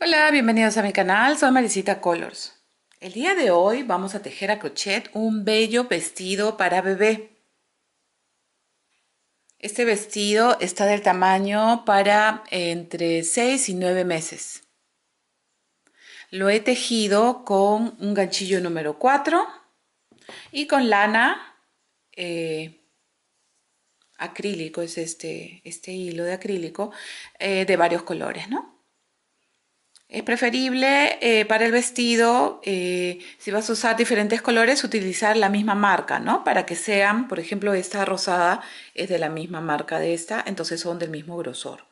Hola, bienvenidos a mi canal, soy Maricita Colors. El día de hoy vamos a tejer a crochet un bello vestido para bebé. Este vestido está del tamaño para entre 6 y 9 meses. Lo he tejido con un ganchillo número 4 y con lana eh, acrílico, es este, este hilo de acrílico eh, de varios colores, ¿no? Es preferible eh, para el vestido, eh, si vas a usar diferentes colores, utilizar la misma marca, ¿no? Para que sean, por ejemplo, esta rosada es de la misma marca de esta, entonces son del mismo grosor.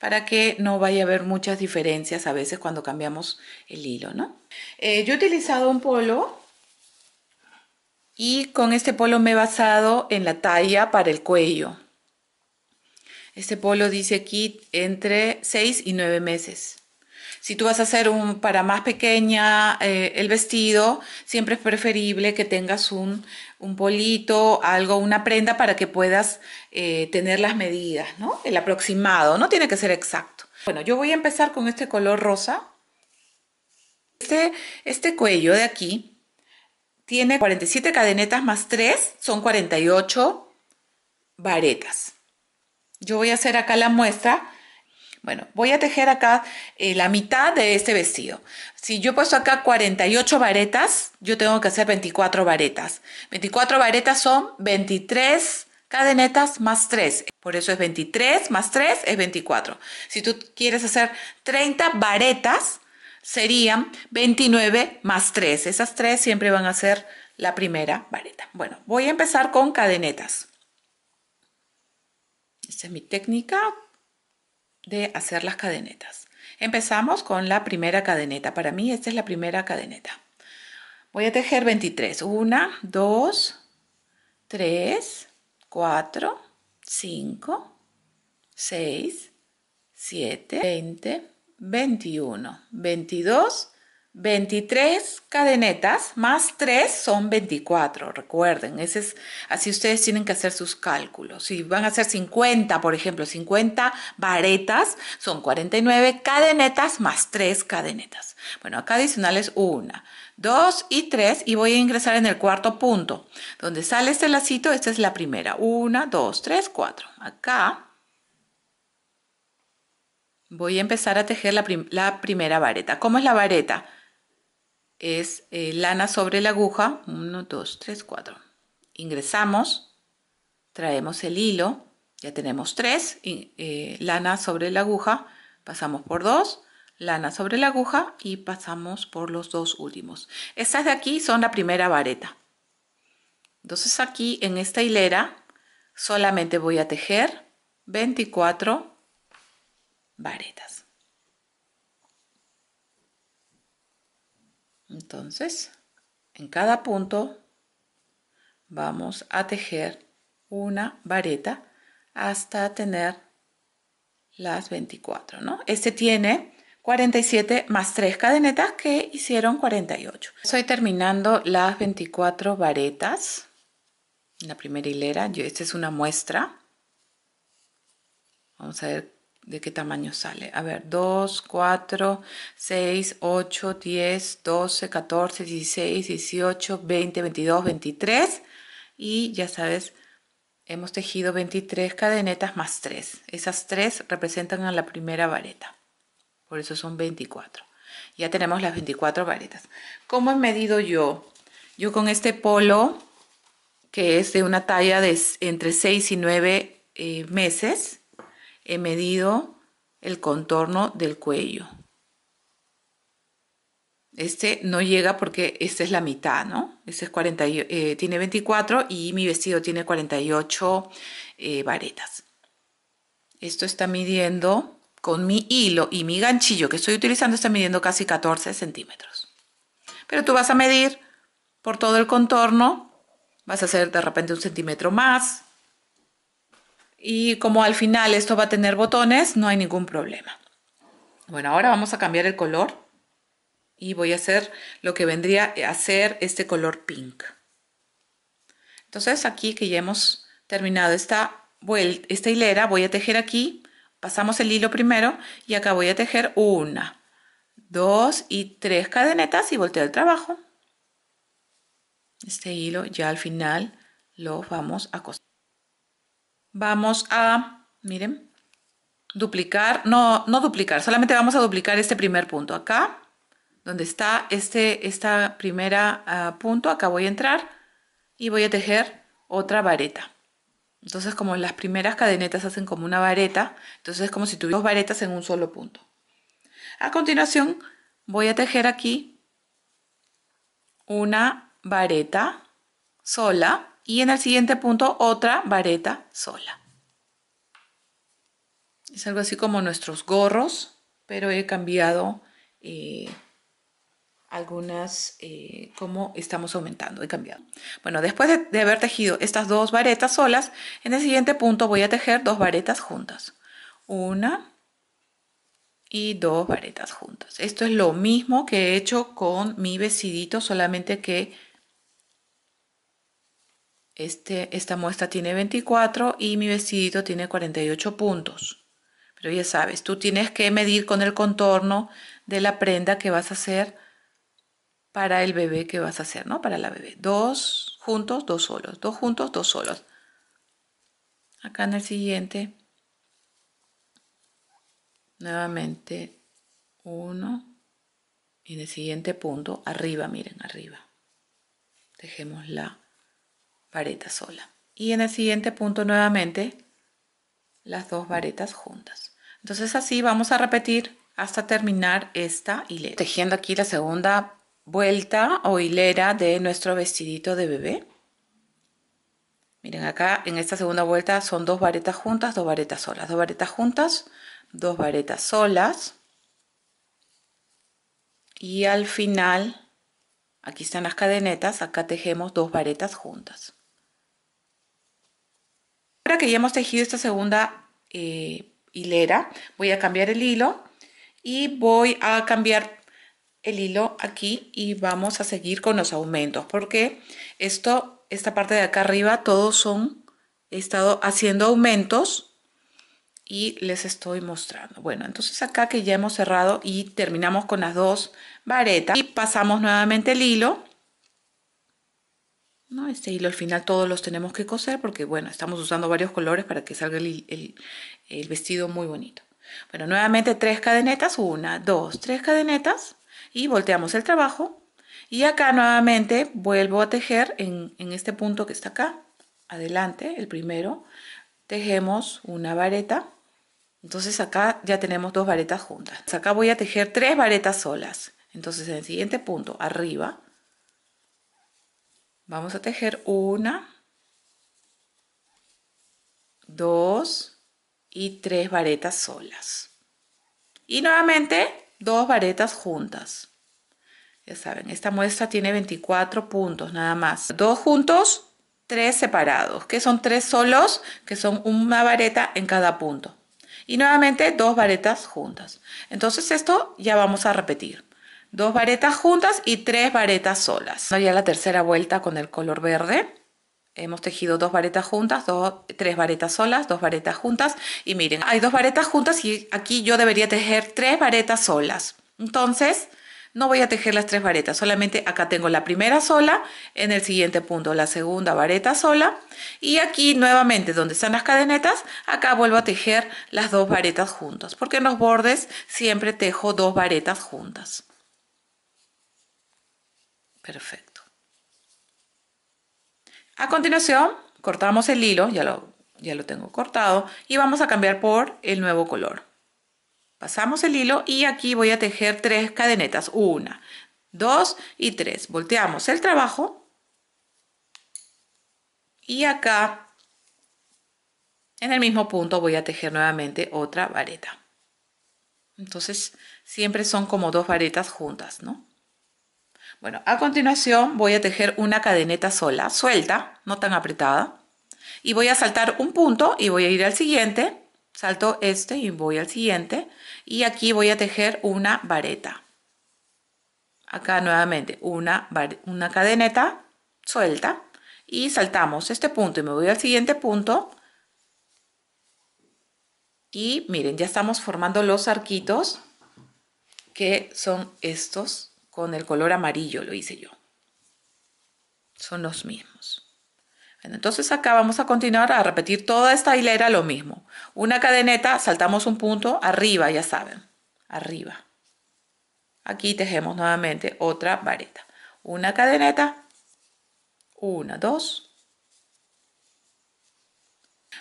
Para que no vaya a haber muchas diferencias a veces cuando cambiamos el hilo, ¿no? Eh, yo he utilizado un polo y con este polo me he basado en la talla para el cuello. Este polo dice aquí entre 6 y 9 meses. Si tú vas a hacer un, para más pequeña eh, el vestido, siempre es preferible que tengas un, un polito, algo, una prenda para que puedas eh, tener las medidas, ¿no? El aproximado, no tiene que ser exacto. Bueno, yo voy a empezar con este color rosa. Este, este cuello de aquí tiene 47 cadenetas más 3, son 48 varetas. Yo voy a hacer acá la muestra bueno, voy a tejer acá eh, la mitad de este vestido. Si yo he puesto acá 48 varetas, yo tengo que hacer 24 varetas. 24 varetas son 23 cadenetas más 3. Por eso es 23 más 3 es 24. Si tú quieres hacer 30 varetas, serían 29 más 3. Esas 3 siempre van a ser la primera vareta. Bueno, voy a empezar con cadenetas. Esta es mi técnica de hacer las cadenetas. Empezamos con la primera cadeneta. Para mí esta es la primera cadeneta. Voy a tejer 23. 1, 2, 3, 4, 5, 6, 7, 20, 21, 22 23 cadenetas más 3 son 24, recuerden, ese es, así ustedes tienen que hacer sus cálculos. Si van a hacer 50, por ejemplo, 50 varetas, son 49 cadenetas más 3 cadenetas. Bueno, acá adicionales 1, 2 y 3 y voy a ingresar en el cuarto punto. Donde sale este lacito, esta es la primera, 1, 2, 3, 4. Acá voy a empezar a tejer la, la primera vareta. ¿Cómo es la vareta? es eh, lana sobre la aguja, 1, 2, 3, 4. Ingresamos, traemos el hilo, ya tenemos 3, eh, lana sobre la aguja, pasamos por 2, lana sobre la aguja y pasamos por los dos últimos. Estas de aquí son la primera vareta. Entonces aquí en esta hilera solamente voy a tejer 24 varetas. Entonces, en cada punto vamos a tejer una vareta hasta tener las 24, ¿no? Este tiene 47 más 3 cadenetas que hicieron 48. Estoy terminando las 24 varetas. En la primera hilera, yo, esta es una muestra. Vamos a ver de qué tamaño sale. A ver, 2, 4, 6, 8, 10, 12, 14, 16, 18, 20, 22, 23. Y ya sabes, hemos tejido 23 cadenetas más 3. Esas 3 representan a la primera vareta. Por eso son 24. Ya tenemos las 24 varetas. ¿Cómo he medido yo? Yo con este polo, que es de una talla de entre 6 y 9 eh, meses, he medido el contorno del cuello. Este no llega porque esta es la mitad, ¿no? Este es 40, eh, tiene 24 y mi vestido tiene 48 eh, varetas. Esto está midiendo con mi hilo y mi ganchillo que estoy utilizando, está midiendo casi 14 centímetros. Pero tú vas a medir por todo el contorno, vas a hacer de repente un centímetro más, y como al final esto va a tener botones, no hay ningún problema. Bueno, ahora vamos a cambiar el color y voy a hacer lo que vendría a ser este color pink. Entonces aquí que ya hemos terminado esta, esta hilera, voy a tejer aquí, pasamos el hilo primero y acá voy a tejer una, dos y tres cadenetas y volteo el trabajo. Este hilo ya al final lo vamos a coser. Vamos a, miren, duplicar, no, no duplicar, solamente vamos a duplicar este primer punto. Acá, donde está este esta primera ah, punto, acá voy a entrar y voy a tejer otra vareta. Entonces, como las primeras cadenetas hacen como una vareta, entonces es como si tuviera dos varetas en un solo punto. A continuación, voy a tejer aquí una vareta sola y en el siguiente punto otra vareta sola. Es algo así como nuestros gorros, pero he cambiado eh, algunas, eh, como estamos aumentando, he cambiado. Bueno, después de, haber tejido estas dos varetas solas, en el siguiente punto voy a tejer dos varetas juntas. Una y dos varetas juntas. Esto es lo mismo que he hecho con mi vestidito, solamente que este, esta muestra tiene 24 y mi vestidito tiene 48 puntos. Pero ya sabes, tú tienes que medir con el contorno de la prenda que vas a hacer para el bebé que vas a hacer, ¿no? Para la bebé. Dos juntos, dos solos. Dos juntos, dos solos. Acá en el siguiente. Nuevamente. Uno. Y en el siguiente punto, arriba, miren, arriba. la vareta sola. Y en el siguiente punto nuevamente las dos varetas juntas. Entonces así vamos a repetir hasta terminar esta hilera. Tejiendo aquí la segunda vuelta o hilera de nuestro vestidito de bebé. Miren acá en esta segunda vuelta son dos varetas juntas, dos varetas solas, dos varetas juntas, dos varetas solas. Y al final, aquí están las cadenetas, acá tejemos dos varetas juntas que ya hemos tejido esta segunda eh, hilera, voy a cambiar el hilo y voy a cambiar el hilo aquí y vamos a seguir con los aumentos porque esto, esta parte de acá arriba, todos son, he estado haciendo aumentos y les estoy mostrando. Bueno, entonces acá que ya hemos cerrado y terminamos con las dos varetas y pasamos nuevamente el hilo ¿no? Este hilo al final todos los tenemos que coser porque, bueno, estamos usando varios colores para que salga el, vestido muy bonito. Bueno, nuevamente tres cadenetas, una, dos, tres cadenetas y volteamos el trabajo. Y acá nuevamente vuelvo a tejer en, en este punto que está acá, adelante, el primero, tejemos una vareta. Entonces acá ya tenemos dos varetas juntas. Acá voy a tejer tres varetas solas. Entonces en el siguiente punto, arriba, Vamos a tejer una, dos y tres varetas solas. Y nuevamente dos varetas juntas. Ya saben, esta muestra tiene 24 puntos nada más. Dos juntos, tres separados, que son tres solos, que son una vareta en cada punto. Y nuevamente dos varetas juntas. Entonces esto ya vamos a repetir. Dos varetas juntas y tres varetas solas. Ya la tercera vuelta con el color verde. Hemos tejido dos varetas juntas, tres varetas solas, dos varetas juntas. Y miren, hay dos varetas juntas y aquí yo debería tejer tres varetas solas. Entonces, no voy a tejer las tres varetas, solamente acá tengo la primera sola, en el siguiente punto la segunda vareta sola y aquí nuevamente donde están las cadenetas, acá vuelvo a tejer las dos varetas juntas, porque en los bordes siempre tejo dos varetas juntas. Perfecto. A continuación, cortamos el hilo, ya lo, ya lo tengo cortado, y vamos a cambiar por el nuevo color. Pasamos el hilo y aquí voy a tejer tres cadenetas, una, dos y tres. Volteamos el trabajo y acá en el mismo punto voy a tejer nuevamente otra vareta. Entonces siempre son como dos varetas juntas, ¿no? Bueno, a continuación voy a tejer una cadeneta sola, suelta, no tan apretada. Y voy a saltar un punto y voy a ir al siguiente. Salto este y voy al siguiente. Y aquí voy a tejer una vareta. Acá nuevamente una, una cadeneta suelta. Y saltamos este punto y me voy al siguiente punto. Y miren, ya estamos formando los arquitos que son estos con el color amarillo lo hice yo. Son los mismos. entonces acá vamos a continuar a repetir toda esta hilera lo mismo. Una cadeneta, saltamos un punto, arriba, ya saben, arriba. Aquí tejemos nuevamente otra vareta. Una cadeneta, una, dos.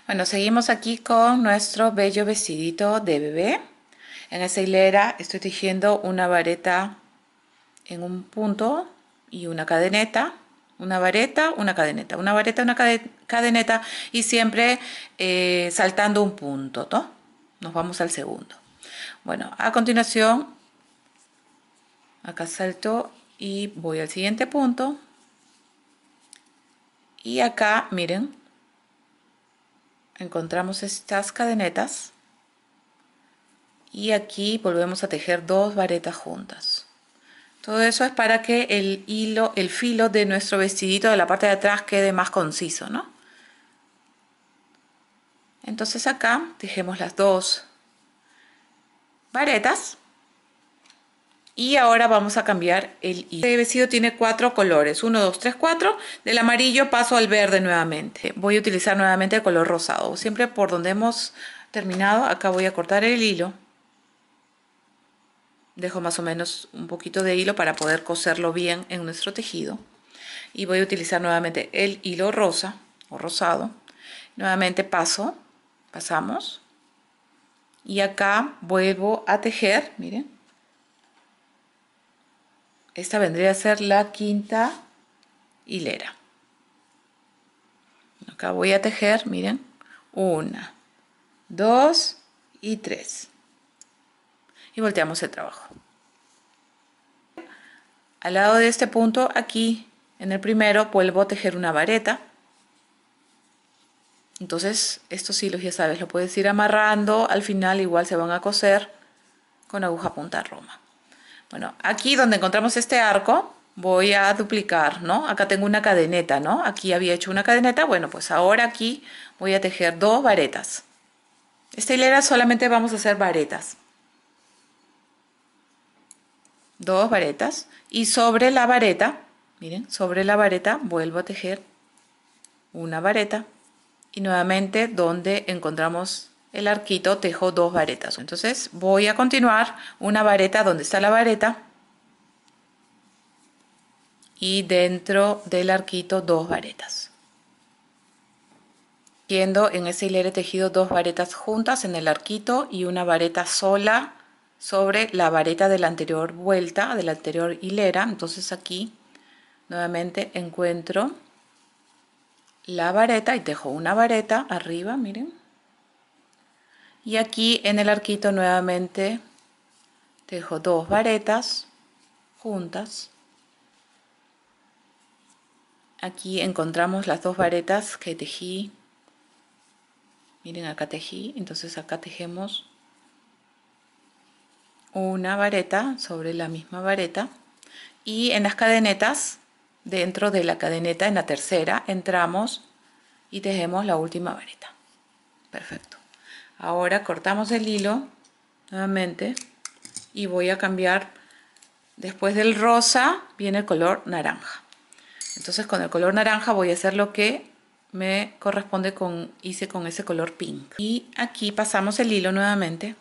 Bueno, seguimos aquí con nuestro bello vestidito de bebé. En esa hilera estoy tejiendo una vareta en un punto y una cadeneta, una vareta, una cadeneta, una vareta, una cadeneta y siempre eh, saltando un punto, ¿no? Nos vamos al segundo. Bueno, a continuación, acá salto y voy al siguiente punto. Y acá, miren, encontramos estas cadenetas y aquí volvemos a tejer dos varetas juntas todo eso es para que el hilo, el filo de nuestro vestidito de la parte de atrás quede más conciso, ¿no? Entonces acá dejemos las dos varetas. Y ahora vamos a cambiar el hilo. Este vestido tiene cuatro colores. Uno, dos, tres, cuatro. Del amarillo paso al verde nuevamente. Voy a utilizar nuevamente el color rosado. Siempre por donde hemos terminado, acá voy a cortar el hilo dejo más o menos un poquito de hilo para poder coserlo bien en nuestro tejido y voy a utilizar nuevamente el hilo rosa o rosado nuevamente paso pasamos y acá vuelvo a tejer miren esta vendría a ser la quinta hilera acá voy a tejer miren una dos y tres y volteamos el trabajo. Al lado de este punto, aquí en el primero, vuelvo a tejer una vareta. Entonces, estos hilos ya sabes, lo puedes ir amarrando, al final igual se van a coser con aguja punta roma. Bueno, aquí donde encontramos este arco, voy a duplicar, ¿no? Acá tengo una cadeneta, ¿no? Aquí había hecho una cadeneta, bueno, pues ahora aquí voy a tejer dos varetas. Esta hilera solamente vamos a hacer varetas dos varetas y sobre la vareta, miren, sobre la vareta vuelvo a tejer una vareta y nuevamente donde encontramos el arquito tejo dos varetas. Entonces voy a continuar una vareta donde está la vareta y dentro del arquito dos varetas. Viendo en ese hilero tejido dos varetas juntas en el arquito y una vareta sola sobre la vareta de la anterior vuelta, de la anterior hilera. Entonces aquí nuevamente encuentro la vareta y tejo una vareta arriba, miren. Y aquí en el arquito nuevamente dejo dos varetas juntas. Aquí encontramos las dos varetas que tejí. Miren, acá tejí, entonces acá tejemos una vareta sobre la misma vareta y en las cadenetas, dentro de la cadeneta, en la tercera, entramos y tejemos la última vareta. Perfecto. Ahora cortamos el hilo nuevamente y voy a cambiar, después del rosa viene el color naranja. Entonces con el color naranja voy a hacer lo que me corresponde con hice con ese color pink. Y aquí pasamos el hilo nuevamente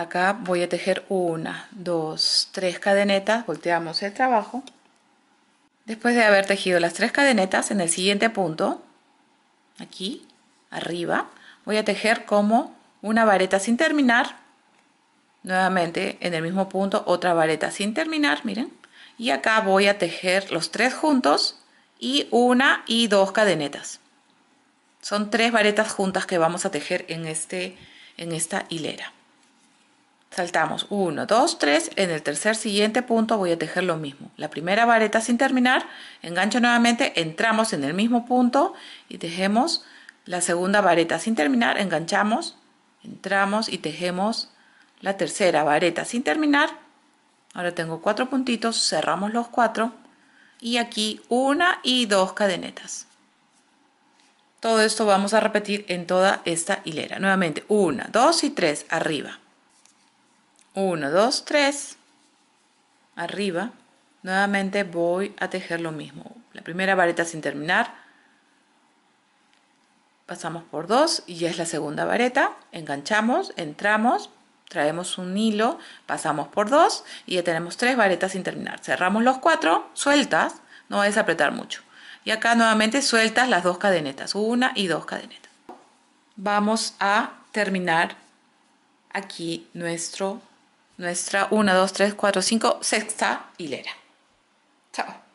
acá voy a tejer una dos tres cadenetas volteamos el trabajo después de haber tejido las tres cadenetas en el siguiente punto aquí arriba voy a tejer como una vareta sin terminar nuevamente en el mismo punto otra vareta sin terminar miren y acá voy a tejer los tres juntos y una y dos cadenetas son tres varetas juntas que vamos a tejer en este en esta hilera saltamos 1, 2, 3, en el tercer siguiente punto voy a tejer lo mismo. La primera vareta sin terminar, engancho nuevamente, entramos en el mismo punto y tejemos la segunda vareta sin terminar, enganchamos, entramos y tejemos la tercera vareta sin terminar. Ahora tengo cuatro puntitos, cerramos los cuatro y aquí una y dos cadenetas. Todo esto vamos a repetir en toda esta hilera. Nuevamente, una, dos y tres, arriba. 1, 2, 3, arriba, nuevamente voy a tejer lo mismo, la primera vareta sin terminar, pasamos por 2 y ya es la segunda vareta, enganchamos, entramos, traemos un hilo, pasamos por 2 y ya tenemos 3 varetas sin terminar, cerramos los 4, sueltas, no es a apretar mucho, y acá nuevamente sueltas las dos cadenetas, una y dos cadenetas. Vamos a terminar aquí nuestro nuestra 1, 2, 3, 4, 5, sexta hilera. Chao.